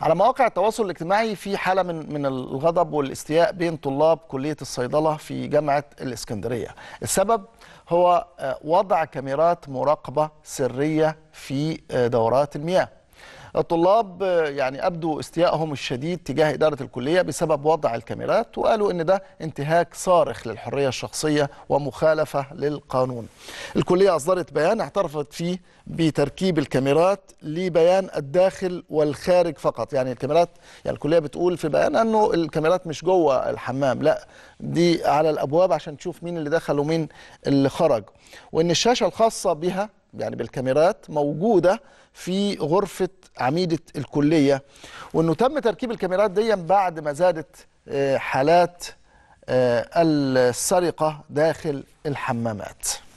على مواقع التواصل الاجتماعي في حاله من من الغضب والاستياء بين طلاب كليه الصيدله في جامعه الاسكندريه السبب هو آه، وضع كاميرات مراقبه سريه في آه، دورات المياه الطلاب يعني أبدوا استيائهم الشديد تجاه إدارة الكلية بسبب وضع الكاميرات وقالوا أن ده انتهاك صارخ للحرية الشخصية ومخالفة للقانون الكلية أصدرت بيان اعترفت فيه بتركيب الكاميرات لبيان الداخل والخارج فقط يعني الكاميرات يعني الكلية بتقول في بيان أنه الكاميرات مش جوه الحمام لا دي على الأبواب عشان تشوف مين اللي دخل ومين اللي خرج وأن الشاشة الخاصة بها يعني بالكاميرات موجوده في غرفه عميده الكليه وانه تم تركيب الكاميرات دي بعد ما زادت آه، حالات آه، السرقه داخل الحمامات